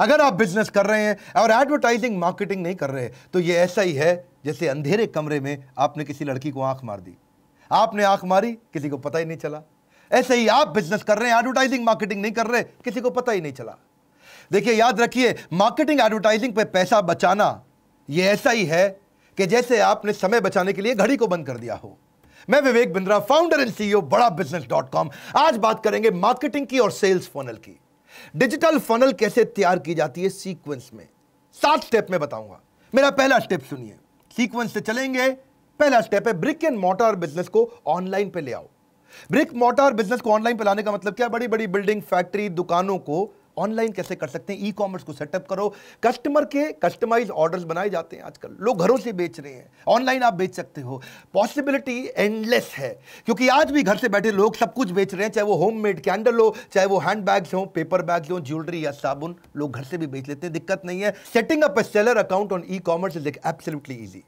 अगर आप बिजनेस कर रहे हैं और एडवर्टाइजिंग मार्केटिंग नहीं कर रहे तो ये ऐसा ही है जैसे अंधेरे कमरे में आपने किसी लड़की को आंख मार दी आपने आंख मारी किसी को पता ही नहीं चला ऐसे ही आप बिजनेस कर रहे हैं एडवर्टाइजिंग मार्केटिंग नहीं कर रहे किसी को पता ही नहीं चला देखिए याद रखिए मार्केटिंग एडवर्टाइजिंग पे पैसा बचाना ये ऐसा ही है कि जैसे आपने समय बचाने के लिए घड़ी को बंद कर दिया हो मैं Vivek Bindra founder and CEO Bada business dot com आज बात करेंगे मार्केटिंग की और सेल्स फोनल की डिजिटल फनल कैसे तैयार की जाती है सीक्वेंस में सात स्टेप में बताऊंगा मेरा पहला स्टेप सुनिए सीक्वेंस से चलेंगे पहला स्टेप है ब्रिक एंड मोटर बिजनेस को ऑनलाइन पे ले आओ ब्रिक मोटर बिजनेस को ऑनलाइन पे लाने का मतलब क्या बड़ी बड़ी बिल्डिंग फैक्ट्री दुकानों को ऑनलाइन कैसे कर सकते हैं ई कॉमर्स को सेटअप करो कस्टमर के कस्टमाइज ऑर्डर्स बनाए जाते हैं आजकल लोग घरों से बेच रहे हैं ऑनलाइन आप बेच सकते हो पॉसिबिलिटी एंडलेस है क्योंकि आज भी घर से बैठे लोग सब कुछ बेच रहे हैं चाहे वो होम मेड कैंडल हो चाहे वो हैंड बैग्स हों पेपर बैग्स हों ज्वेलरी या साबुन लोग घर से भी बेच लेते हैं दिक्कत नहीं है setting up a seller account on e commerce is absolutely easy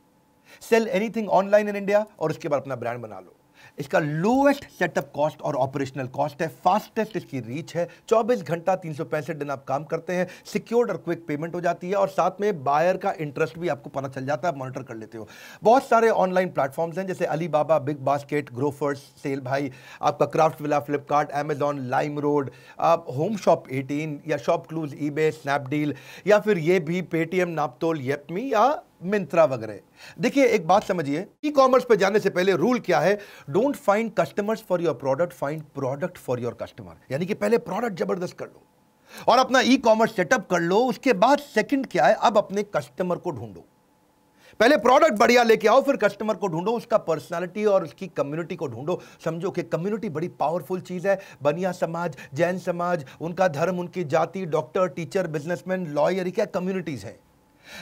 sell anything online in India और उसके बाद अपना ब्रांड बना लो इसका लोएस्ट सेटअप कॉस्ट और ऑपरेशनल कॉस्ट है फास्टेस्ट इसकी रीच है 24 घंटा तीन दिन आप काम करते हैं सिक्योर्ड और क्विक पेमेंट हो जाती है और साथ में बायर का इंटरेस्ट भी आपको पता चल जाता है मॉनिटर कर लेते हो बहुत सारे ऑनलाइन प्लेटफॉर्म्स हैं जैसे Alibaba BigBasket Grofers sell भाई आपका Craftsvilla Flipkart Amazon LimeRoad आप होम शॉप एटीन या शॉप क्लूज ई स्नैपडील या फिर ये भी पेटीएम नापतोल येपमी या मिंत्रा वगैरह देखिए एक बात समझिए ई कॉमर्स पे जाने से पहले रूल क्या है don't find customers for your product find product for your customer यानी कि पहले प्रोडक्ट जबरदस्त कर लो और अपना ई कॉमर्स सेटअप कर लो उसके बाद सेकंड क्या है अब अपने कस्टमर को ढूंढो पहले प्रोडक्ट बढ़िया लेके आओ फिर कस्टमर को ढूंढो उसका पर्सनालिटी और उसकी कम्युनिटी को ढूंढो समझो कि कम्युनिटी बड़ी पावरफुल चीज़ है बनिया समाज जैन समाज उनका धर्म उनकी जाति डॉक्टर टीचर बिजनेसमैन लॉयर क्या कम्युनिटीज़ हैं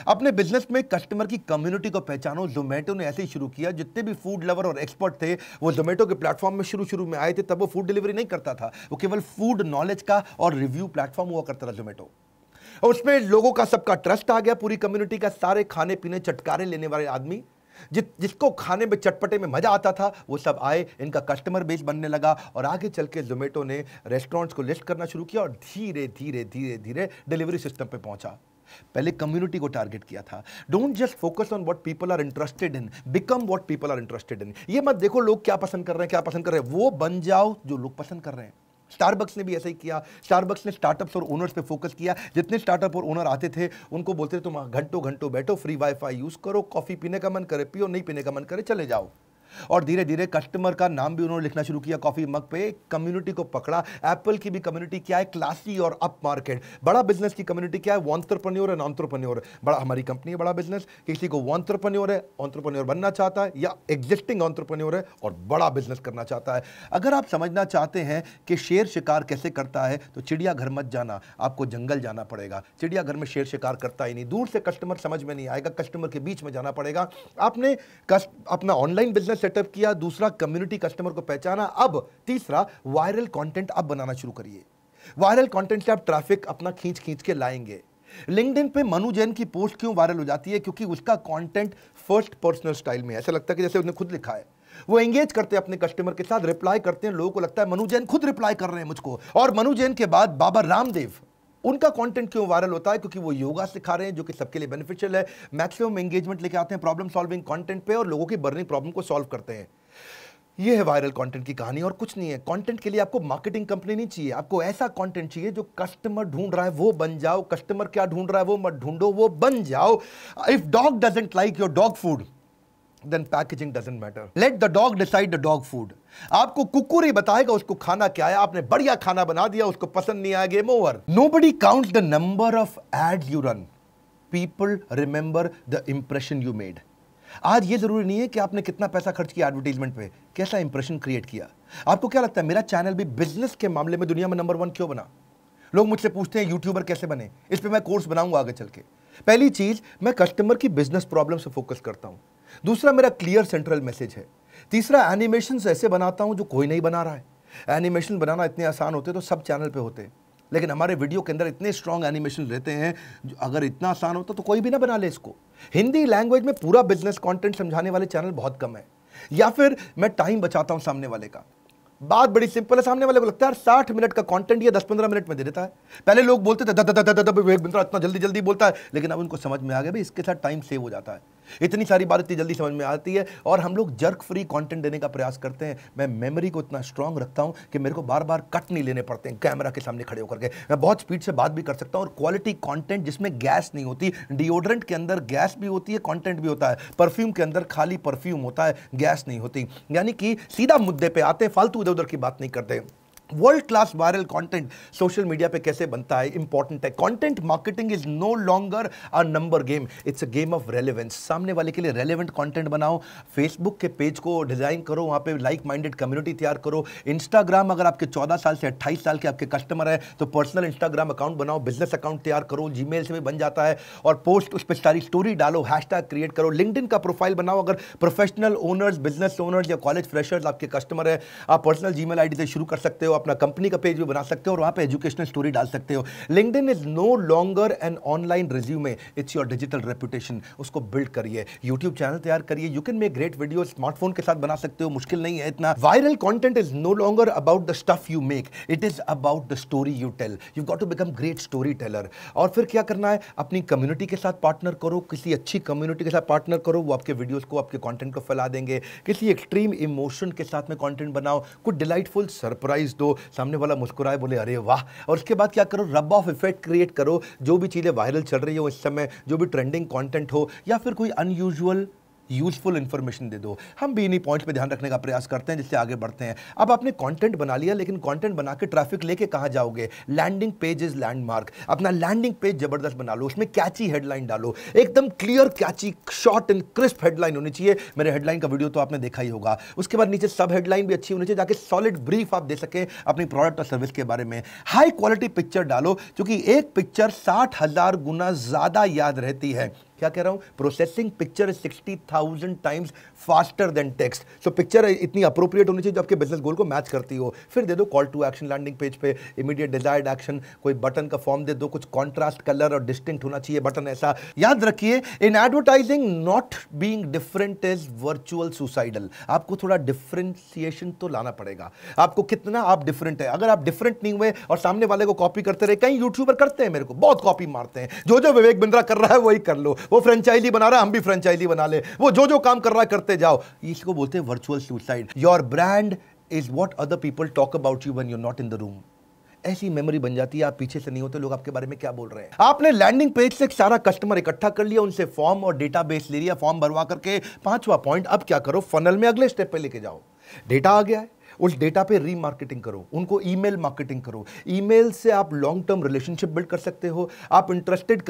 अपने बिजनेस में कस्टमर की कम्युनिटी को पहचानो जोमेटो ने ऐसे ही शुरू किया जितने भी फूड लवर और एक्सपर्ट थे वो जोमेटो के प्लेटफॉर्म में शुरू शुरू में आए थे तब वो फूड डिलीवरी नहीं करता था वो केवल फूड नॉलेज का और रिव्यू प्लेटफॉर्म हुआ करता था जोमेटो और उसमें लोगों का सबका ट्रस्ट आ गया पूरी कम्युनिटी का सारे खाने पीने चटकारे लेने वाले आदमी जि, जिसको खाने में चटपटे में मजा आता था वो सब आए इनका कस्टमर बेस बनने लगा और आगे चल के जोमेटो ने रेस्टोरेंट्स को लिस्ट करना शुरू किया और धीरे धीरे धीरे धीरे डिलीवरी सिस्टम पे पहुंचा पहले कम्युनिटी को टारगेट किया था don't just focus on what people are interested in become what people are interested in ये मत देखो लोग क्या पसंद कर रहे हैं क्या पसंद कर रहे हैं वो बन जाओ जो लोग पसंद कर रहे हैं स्टारबक्स ने भी ऐसा ही किया स्टारबक्स ने स्टार्टअप्स और ओनर्स पे फोकस किया जितने स्टार्टअप और ओनर आते थे उनको बोलते थे तुम घंटों घंटों बैठो फ्री वाईफाई यूज़ करो कॉफ़ी पीने का मन करे पियो नहीं पीने का मन करे चले जाओ और धीरे धीरे कस्टमर का नाम भी उन्होंने लिखना शुरू किया कॉफ़ी मग पे कम्युनिटी को पकड़ा एप्पल की भी कम्युनिटी क्या है क्लासी और अप मार्केट बड़ा बिजनेस की कम्युनिटी क्या है वॉन्ट्रप्रन्योर एंड ऑन्ट्रप्रन्योर बड़ा हमारी कंपनी है बड़ा बिजनेस किसी को वॉन्ट्रप्रन्योर है ऑन्ट्रप्रन्योर बनना चाहता है या एग्जिस्टिंग ऑन्ट्रप्रन्योर है और बड़ा बिजनेस करना चाहता है अगर आप समझना चाहते हैं कि शेर शिकार कैसे करता है तो चिड़ियाघर मत जाना आपको जंगल जाना पड़ेगा चिड़ियाघर में शेर शिकार करता ही नहीं दूर से कस्टमर समझ में नहीं आएगा कस्टमर के बीच में जाना पड़ेगा आपने अपना ऑनलाइन बिजनेस सेटअप किया दूसरा कम्युनिटी कस्टमर को पहचाना अब तीसरा वायरल कंटेंट आप बनाना शुरू करिए वायरल कंटेंट से आप ट्रैफिक अपना खींच खींच के लाएंगे लिंकडिन पे मनु जैन की पोस्ट क्यों वायरल हो जाती है क्योंकि उसका कंटेंट फर्स्ट पर्सनल स्टाइल में ऐसा लगता है कि जैसे उसने खुद लिखा है वो एंगेज करते हैं अपने कस्टमर के साथ रिप्लाई करते हैं लोगों को लगता है मनु जैन खुद रिप्लाई कर रहे हैं मुझको और मनु जैन के बाद बाबा रामदेव उनका कंटेंट क्यों वायरल होता है क्योंकि वो योगा सिखा रहे हैं जो कि सबके लिए बेनिफिशियल है मैक्सिमम एंगेजमेंट लेके आते हैं प्रॉब्लम सॉल्विंग कंटेंट पे और लोगों की बर्निंग प्रॉब्लम को सॉल्व करते हैं ये है वायरल कंटेंट की कहानी और कुछ नहीं है कंटेंट के लिए आपको मार्केटिंग कंपनी नहीं चाहिए आपको ऐसा कंटेंट चाहिए जो कस्टमर ढूंढ रहा है वो बन जाओ कस्टमर क्या ढूंढ रहा है वो मत ढूंढो वो बन जाओ if dog doesn't like your dog food then packaging doesn't matter. Let the dog decide the dog food. आपको कुकुर ही बताएगा उसको खाना क्या है आपने बढ़िया खाना बना दिया उसको पसंद नहीं आया game over nobody count the number of ad you run people remember the impression you made आज ये जरूरी नहीं है कि आपने कितना पैसा खर्च किया एडवर्टीजमेंट पे कैसा इंप्रेशन क्रिएट किया आपको क्या लगता है मेरा चैनल भी बिजनेस के मामले में दुनिया में नंबर वन क्यों बना लोग मुझसे पूछते हैं यूट्यूबर कैसे बने इस पर मैं कोर्स बनाऊंगा आगे चल के पहली चीज़ मैं कस्टमर की बिजनेस प्रॉब्लम से फोकस करता हूं दूसरा मेरा क्लियर सेंट्रल मैसेज है तीसरा एनिमेशन ऐसे बनाता हूँ जो कोई नहीं बना रहा है एनिमेशन बनाना इतने आसान होते तो सब चैनल पे होते लेकिन हमारे वीडियो के अंदर इतने स्ट्रॉन्ग एनिमेशन रहते हैं जो अगर इतना आसान होता तो कोई भी ना बना ले इसको हिंदी लैंग्वेज में पूरा बिजनेस कंटेंट समझाने वाले चैनल बहुत कम है या फिर मैं टाइम बचाता हूँ सामने वाले का बात बड़ी सिंपल है सामने वाले को लगता है साठ मिनट का कॉन्टेंट या दस पंद्रह मिनट में दे देता है पहले लोग बोलते थे विवेक बिंद्रा इतना जल्दी जल्दी बोलता है लेकिन अब उनको समझ में आ गया भाई इसके साथ टाइम सेव हो जाता है इतनी सारी बात इतनी जल्दी समझ में आती है और हम लोग जर्क फ्री कंटेंट देने का प्रयास करते हैं मैं मेमोरी को इतना स्ट्रांग रखता हूं कि मेरे को बार बार कट नहीं लेने पड़ते हैं कैमरा के सामने खड़े होकर के मैं बहुत स्पीड से बात भी कर सकता हूँ और क्वालिटी कॉन्टेंट जिसमें गैस नहीं होती डिओड्रेंट के अंदर गैस भी होती है कॉन्टेंट भी होता है परफ्यूम के अंदर खाली परफ्यूम होता है गैस नहीं होती यानी कि सीधा मुद्दे पर आते फालतू इधर उधर की बात नहीं करते world class viral content social media पे कैसे बनता है इंपॉर्टेंट है content marketing is no longer a number game it's a game of relevance सामने वाले के लिए रेलेवेंट कंटेंट बनाओ फेसबुक के पेज को डिजाइन करो वहां पे लाइक माइंडेड कम्युनिटी तैयार करो इंस्टाग्राम अगर आपके चौदह साल से अट्ठाईस साल के आपके कस्टमर है तो पर्सनल इंस्टाग्राम अकाउंट बनाओ बिजनेस अकाउंट तैयार करो जी से भी बन जाता है और पोस्ट उस पर सारी स्टोरी डालो हैश क्रिएट करो लिंकड का प्रोफाइल बनाओ अगर प्रोफेशनल ओनर्स बिजनेस ओनर्स या कॉलेज फ्रेशर्स आपके कस्टमर है आप पर्सनल जी मेल से शुरू कर सकते हो हो अपना कंपनी का पेज भी बना सकते हो और वहां पे एजुकेशनल स्टोरी डाल सकते हो LinkedIn is no longer an online resume it's your digital reputation उसको बिल्ड करिए यूट्यूब चैनल तैयार करिए you can make great video smartphone के साथ बना सकते हो मुश्किल नहीं है इतना viral content is no longer about the stuff you make it is about the story you tell you got to become great storyteller और फिर क्या करना है अपनी कम्युनिटी के साथ पार्टनर करो किसी अच्छी कम्युनिटी के साथ पार्टनर करो वो आपके वीडियोस को आपके कंटेंट को फैला देंगे किसी एक्सट्रीम इमोशन के साथ में कंटेंट बनाओ कुछ डिलाइटफुल सरप्राइज दो तो सामने वाला मुस्कुराए बोले अरे वाह और उसके बाद क्या करो रब ऑफ इफेक्ट क्रिएट करो जो भी चीज़ें वायरल चल रही हो इस समय जो भी ट्रेंडिंग कॉन्टेंट हो या फिर कोई अनयूजल यूजफुल इन्फॉर्मेशन दे दो हम भी इन्हीं पॉइंट पे ध्यान रखने का प्रयास करते हैं जिससे आगे बढ़ते हैं अब आपने कंटेंट बना लिया लेकिन कंटेंट बना के ट्रैफिक लेके कहाँ जाओगे लैंडिंग पेज इज लैंडमार्क अपना लैंडिंग पेज जबरदस्त बना लो उसमें कैची हेडलाइन डालो एकदम clear catchy short and crisp headline होनी चाहिए मेरे हेडलाइन का वीडियो तो आपने देखा ही होगा उसके बाद नीचे सब हेडलाइन भी अच्छी होनी चाहिए ताकि सॉलिड ब्रीफ आप दे सकें अपनी प्रोडक्ट और सर्विस के बारे में हाई क्वालिटी पिक्चर डालो क्योंकि एक पिक्चर साठ हजार गुना ज़्यादा याद रहती है क्या कह रहा हूं processing picture sixty thousand times faster than text so picture इतनी अप्रोप्रिएट होनी चाहिए जो आपके बिजनेस गोल को मैच करती हो फिर दे दो call to action landing page पे इमीडिएट डिजायर्ड एक्शन कोई बटन का फॉर्म दे दो कुछ कॉन्ट्रास्ट कलर और डिस्टिंक्ट होना चाहिए बटन ऐसा याद रखिए in advertising not being different is virtual suicidal आपको थोड़ा डिफ्रेंसिएशन तो लाना पड़ेगा आपको कितना आप डिफरेंट है अगर आप डिफरेंट नहीं हुए और सामने वाले को कॉपी करते रहे कई यूट्यूबर करते हैं मेरे को बहुत कॉपी मारते हैं जो जो विवेक बिंद्रा कर रहा है वही कर लो वो फ्रेंचाइजी बना रहा है हम भी फ्रेंचाइजी बना ले वो जो जो काम कर रहा है करते करते जाओ इसको बोलते हैं virtual suicide your brand is what other people talk about you when you're not in the room ऐसी मेमोरी बन जाती है आप पीछे से नहीं होते लोग आपके बारे में क्या बोल रहे हैं आपने लैंडिंग पेज से सारा कस्टमर इकट्ठा कर लिया उनसे फॉर्म और डेटा बेस ले लिया फॉर्म भरवा करके पांचवा पॉइंट अब क्या करो फनल में अगले स्टेप पे लेके जाओ डेटा आ गया है उस डेटा पे रीमार्केटिंग करो उनको ईमेल मार्केटिंग करो ईमेल से आप लॉन्ग टर्म रिलेशनशिप बिल्ड कर सकते हो आप इंटरेस्टेड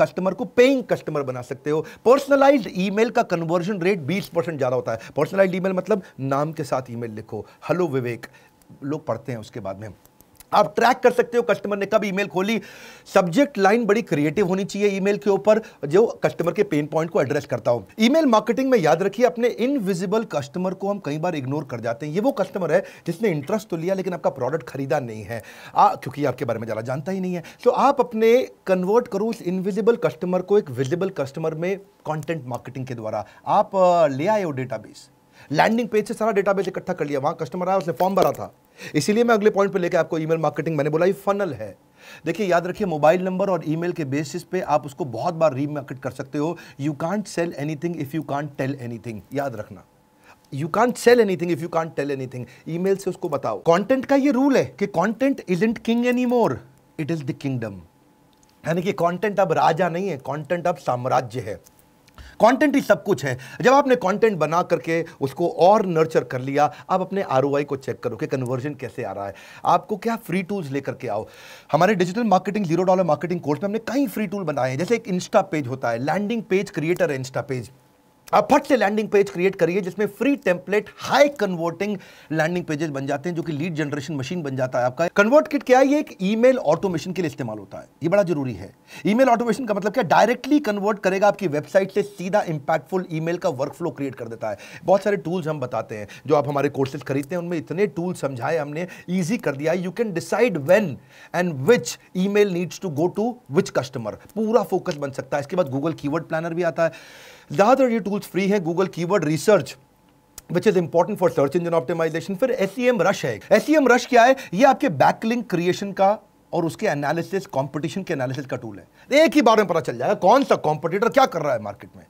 कस्टमर को पेइंग कस्टमर बना सकते हो पर्सनलाइज्ड ईमेल का कन्वर्जन रेट 20 परसेंट ज़्यादा होता है पर्सनलाइज्ड ईमेल मतलब नाम के साथ ईमेल लिखो हेलो विवेक लोग पढ़ते हैं उसके बाद में आप ट्रैक कर सकते हो कस्टमर ने कब ईमेल खोली सब्जेक्ट लाइन बड़ी क्रिएटिव होनी चाहिए ईमेल के ऊपर जो कस्टमर के पेन पॉइंट को एड्रेस करता हो ईमेल मार्केटिंग में याद रखिए अपने इनविजिबल कस्टमर को हम कई बार इग्नोर कर जाते हैं ये वो कस्टमर है जिसने इंटरेस्ट तो लिया लेकिन आपका प्रोडक्ट खरीदा नहीं है आ, क्योंकि आपके बारे में ज़्यादा जानता ही नहीं है तो आप अपने कन्वर्ट करो उस इनविजिबल कस्टमर को एक विजिबल कस्टमर में कॉन्टेंट मार्केटिंग के द्वारा आप ले आए हो डेटाबेस लैंडिंग पेज से सारा डेटाबेस इकट्ठा कर लिया वहाँ कस्टमर आया उसने फॉर्म भरा था इसीलिए मैं अगले पॉइंट पर लेकर आपको ईमेल मार्केटिंग मैंने बोला ये फनल है देखिए याद रखिए मोबाइल नंबर और ईमेल के बेसिस पे आप उसको बहुत बार रीमार्केट कर सकते हो you can't sell anything if you can't tell anything याद रखना you can't sell anything if you can't tell anything email से उसको बताओ कंटेंट का ये रूल है कि content isn't king anymore it is the kingdom यानी कि कंटेंट अब राजा नहीं है कंटेंट अब साम्राज्य है कंटेंट ही सब कुछ है जब आपने कंटेंट बना करके उसको और नर्चर कर लिया आप अपने आर को चेक करो कि कन्वर्जन कैसे आ रहा है आपको क्या फ्री टूल्स लेकर के आओ हमारे digital marketing zero dollar marketing course में हमने कई फ्री टूल बनाए हैं जैसे एक इंस्टा पेज होता है लैंडिंग पेज क्रिएटर है इंस्टा पेज आप फट से लैंडिंग पेज क्रिएट करिए जिसमें free template high converting landing pages बन जाते हैं जो कि लीड जनरेशन मशीन बन जाता है आपका कन्वर्ट किट क्या है ये एक ईमेल ऑटोमेशन के लिए इस्तेमाल होता है ये बड़ा जरूरी है ईमेल ऑटोमेशन का मतलब क्या डायरेक्टली कन्वर्ट करेगा आपकी वेबसाइट से सीधा इंपैक्टफुल ईमेल का वर्क फ्लो क्रिएट कर देता है बहुत सारे टूल्स हम बताते हैं जो आप हमारे कोर्सेज खरीदते हैं उनमें इतने टूल समझाए हमने ईजी कर दिया you can decide when and which email needs to go to which customer पूरा फोकस बन सकता है इसके बाद गूगल कीवर्ड प्लानर भी आता है ज़्यादातर ये टूल्स फ्री है Google keyword research which is important for search engine optimisation फिर एस एम रश है एस एम रश क्या है ये आपके बैकलिंग क्रिएशन का और उसके एनालिसिस कंपटीशन के एनालिसिस का टूल है एक ही बारे में पता चल जाएगा कौन सा कॉम्पिटिटर क्या कर रहा है मार्केट में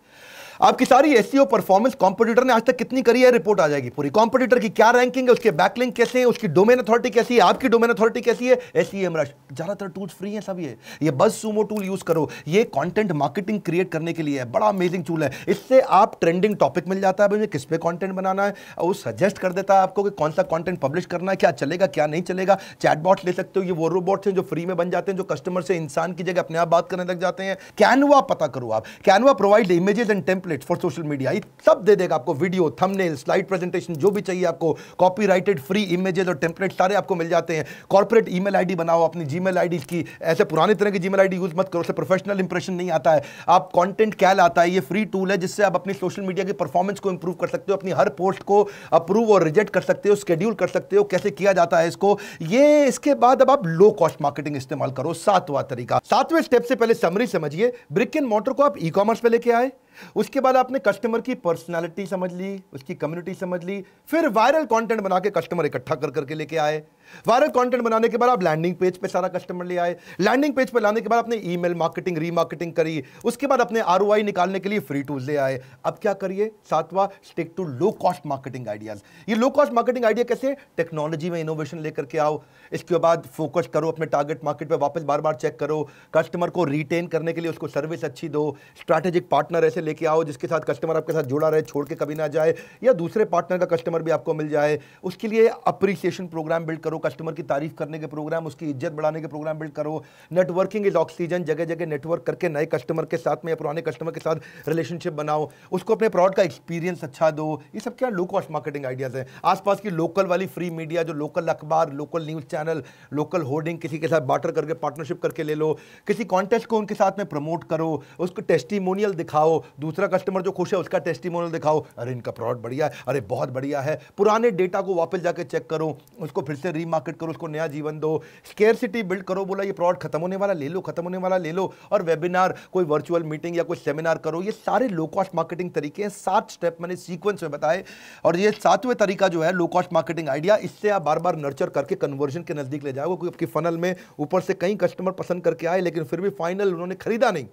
आपकी सारी एस परफॉर्मेंस कॉम्पिटिटर ने आज तक कितनी करी है रिपोर्ट आ जाएगी पूरी कॉम्पिटिटर की क्या रैंकिंग है उसके बैकलिंग कैसे है उसकी डोमेन अथॉरिटी कैसी है आपकी डोमेन अथॉरिटी कैसी है एस ई ज़्यादातर टूल्स फ्री है सब ये ये बस सुमो टूल यूज़ करो ये कॉन्टेंट मार्केटिंग क्रिएट करने के लिए है बड़ा अमेजिंग टूल है इससे आप ट्रेंडिंग टॉपिक मिल जाता है किस पे कॉन्टेंट बनाना है वो सजेस्ट कर देता है आपको कि कौन सा कॉन्टेंट पब्लिश करना है क्या चलेगा क्या नहीं चलेगा चैटबॉट ले सकते हो ये वो रोबोट्स हैं जो फ्री में बन जाते हैं जो कस्टमर से इंसान की जगह अपने आप बात करने लग जाते हैं कैनवा पता करो आप Canva provide images and temple template for social media ये सब दे देगा आपको वीडियो थंबनेल स्लाइड प्रेजेंटेशन जो भी चाहिए आपको कॉपीराइटेड फ्री इमेजेस और टेम्पलेट सारे आपको मिल जाते हैं कॉर्पोरेट ईमेल आईडी बनाओ अपनी जीमेल आईडी की ऐसे पुराने तरह की जीमेल आईडी यूज़ मत करो उससे प्रोफेशनल इंप्रेशन नहीं आता है आप कॉन्टेंट क्या लाता है ये फ्री टूल है जिससे आप अपनी सोशल मीडिया की परफॉर्मेंस को इंप्रूव कर सकते हो अपनी हर पोस्ट को अप्रूव और रिजेक्ट कर सकते हो स्केड्यूल कर सकते हो कैसे किया जाता है इसको ये इसके बाद अब आप लो कॉस्ट मार्केटिंग इस्तेमाल करो सातवां तरीका सातवें स्टेप से पहले समरी समझिए ब्रिक एंड मोटर को आप ई कॉमर्स पे लेके आए उसके बाद आपने कस्टमर की पर्सनालिटी समझ ली उसकी कम्युनिटी समझ ली फिर वायरल कंटेंट बना के कस्टमर इकट्ठा कर करके लेके आए वायरल कंटेंट बनाने के बाद आप लैंडिंग पेज पे सारा कस्टमर ले आए लैंडिंग पेज पर लाने के बाद अपने ईमेल मार्केटिंग रीमार्केटिंग करी उसके बाद अपने आर निकालने के लिए फ्री टूल्स ले आए अब क्या करिए सातवां stick to low cost marketing ideas ये लो कॉस्ट मार्केटिंग आइडिया कैसे टेक्नोलॉजी में इनोवेशन लेकर के आओ इसके बाद फोकस करो अपने टारगेट मार्केट पर वापस बार बार चेक करो कस्टमर को रिटेन करने के लिए उसको सर्विस अच्छी दो स्ट्रैटेजिक पार्टनर ऐसे लेके आओ जिसके साथ कस्टमर आपके साथ जुड़ा रहे छोड़ के कभी ना जाए या दूसरे पार्टनर का कस्टमर भी आपको मिल जाए उसके लिए अप्रिसिएशन प्रोग्राम बिल्ड करो कस्टमर की तारीफ करने के प्रोग्राम उसकी इज्जत बढ़ाने के प्रोग्राम बिल्ड करो नेटवर्किंग इज ऑक्सीजन जगह जगह नेटवर्क करके नए कस्टमर के साथ में या पुराने कस्टमर के साथ रिलेशनशिप बनाओ उसको अपने प्रोडक्ट का एक्सपीरियंस अच्छा दो ये सब क्या लो कॉस्ट मार्केटिंग आइडियाज़ हैं आसपास की लोकल वाली फ्री मीडिया जो लोकल अखबार local news channel local hoarding किसी के साथ बाटर करके पार्टनरशिप करके ले लो किसी कॉन्टेस्ट को उनके साथ में प्रमोट करो उसको टेस्टिमोनियल दिखाओ दूसरा कस्टमर जो खुश है उसका टेस्टिमोनियल दिखाओ अरे इनका प्रोडक्ट बढ़िया है अरे बहुत बढ़िया है पुराने डेटा को वापस जाके चेक करो उसको फिर से री मार्केट करो उसको नया जीवन दो स्केयर सिटी बिल्ड करो बोला ये प्रोडक्ट खत्म होने वाला ले लो खत्म होने वाला ले लो और वेबिनार कोई वर्चुअल मीटिंग या कोई सेमिनार करो ये सारे लो कॉस्ट मार्केटिंग तरीके हैं सात स्टेप मैंने सीक्वेंस में बताए और ये सातवें तरीका जो है लो कॉस्ट मार्केटिंग आइडिया इससे आप बार बार नर्चर करके कन्वर्जन के नज़दीक ले जाओगे क्योंकि आपकी फनल में ऊपर से कई कस्टमर पसंद करके आए लेकिन फिर भी फाइनल उन्होंने खरीदा नहीं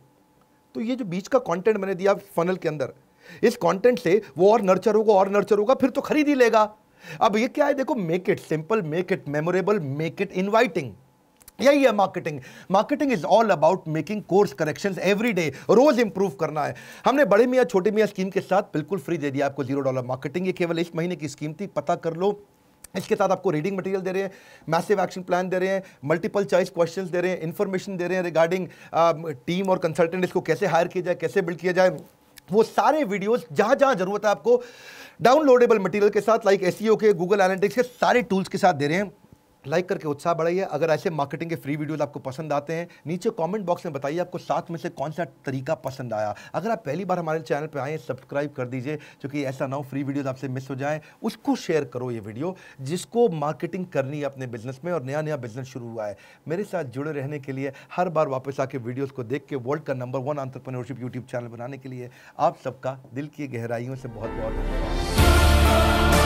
तो ये जो बीच का कंटेंट मैंने दिया फनल के अंदर इस कंटेंट से वो और नर्चर होगा और नर्चर होगा फिर तो खरीद ही लेगा अब ये क्या है देखो make it simple make it memorable make it inviting यही है marketing marketing is all about making course correction every day रोज इंप्रूव करना है हमने बड़े मियाँ छोटे मियाँ स्कीम के साथ बिल्कुल फ्री दे दिया आपको जीरो डॉलर मार्केटिंग ये केवल इस महीने की स्कीम थी पता कर लो इसके साथ आपको रीडिंग मटेरियल दे रहे हैं मैसिव एक्शन प्लान दे रहे हैं मल्टीपल चॉइस क्वेश्चंस दे रहे हैं इन्फॉर्मेशन दे रहे हैं रिगार्डिंग टीम और कंसल्टेंट इसको कैसे हायर किया जाए कैसे बिल्ड किया जाए वो सारे वीडियोस जहां जहां ज़रूरत है आपको डाउनलोडेबल मटेरियल के साथ लाइक एस e के गूगल एनालिटिक्स के सारे टूल्स के साथ दे रहे हैं लाइक करके उत्साह बढ़ाइए अगर ऐसे मार्केटिंग के फ्री वीडियोज आपको पसंद आते हैं नीचे कमेंट बॉक्स में बताइए आपको साथ में से कौन सा तरीका पसंद आया अगर आप पहली बार हमारे चैनल पर आएँ सब्सक्राइब कर दीजिए क्योंकि ऐसा ना हो फ्री वीडियोज आपसे मिस हो जाएँ उसको शेयर करो ये वीडियो जिसको मार्केटिंग करनी है अपने बिजनेस में और नया नया बिजनेस शुरू हुआ है मेरे साथ जुड़े रहने के लिए हर बार वापस आके वीडियोज़ को देख के वर्ल्ड का number one entrepreneurship YouTube channel बनाने के लिए आप सबका दिल की गहराइयों से बहुत बहुत धन्यवाद